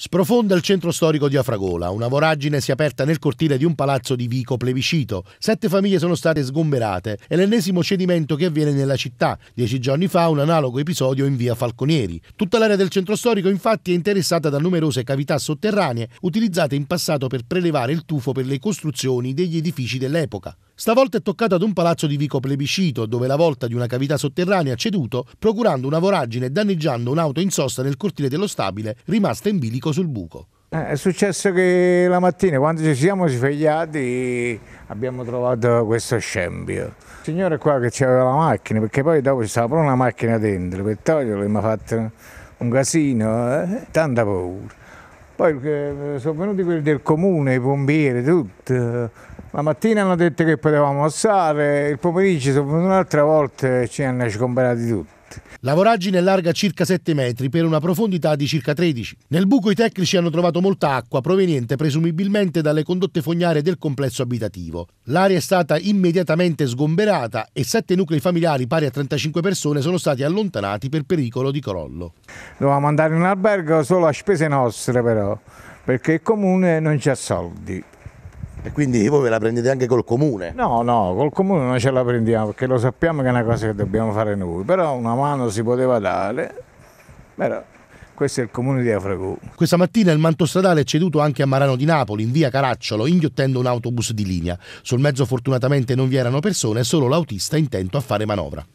Sprofonda il centro storico di Afragola. Una voragine si è aperta nel cortile di un palazzo di Vico Plebiscito. Sette famiglie sono state sgomberate. È l'ennesimo cedimento che avviene nella città. Dieci giorni fa un analogo episodio in via Falconieri. Tutta l'area del centro storico, infatti, è interessata da numerose cavità sotterranee utilizzate in passato per prelevare il tufo per le costruzioni degli edifici dell'epoca. Stavolta è toccato ad un palazzo di Vico Plebiscito, dove la volta di una cavità sotterranea ha ceduto, procurando una voragine e danneggiando un'auto in sosta nel cortile dello stabile, rimasta in bilico sul buco. Eh, è successo che la mattina quando ci siamo svegliati abbiamo trovato questo scempio. Il signore qua che c'aveva la macchina, perché poi dopo ci stava pure una macchina dentro per toglierlo e mi ha fatto un casino, eh? tanta paura. Poi eh, sono venuti quelli del comune, i pompieri, tutto. La mattina hanno detto che potevamo alzare, il pomeriggio sono un'altra volta ci hanno scomparati tutti. La voragine è larga circa 7 metri per una profondità di circa 13. Nel buco i tecnici hanno trovato molta acqua proveniente presumibilmente dalle condotte fognarie del complesso abitativo. L'area è stata immediatamente sgomberata e sette nuclei familiari pari a 35 persone sono stati allontanati per pericolo di crollo. Dovevamo andare in un albergo solo a spese nostre però, perché il comune non c'ha soldi. E quindi voi ve la prendete anche col comune? No, no, col comune non ce la prendiamo perché lo sappiamo che è una cosa che dobbiamo fare noi, però una mano si poteva dare, però questo è il comune di Afrago. Questa mattina il manto stradale è ceduto anche a Marano di Napoli, in via Caracciolo, inghiottendo un autobus di linea. Sul mezzo fortunatamente non vi erano persone, solo l'autista intento a fare manovra.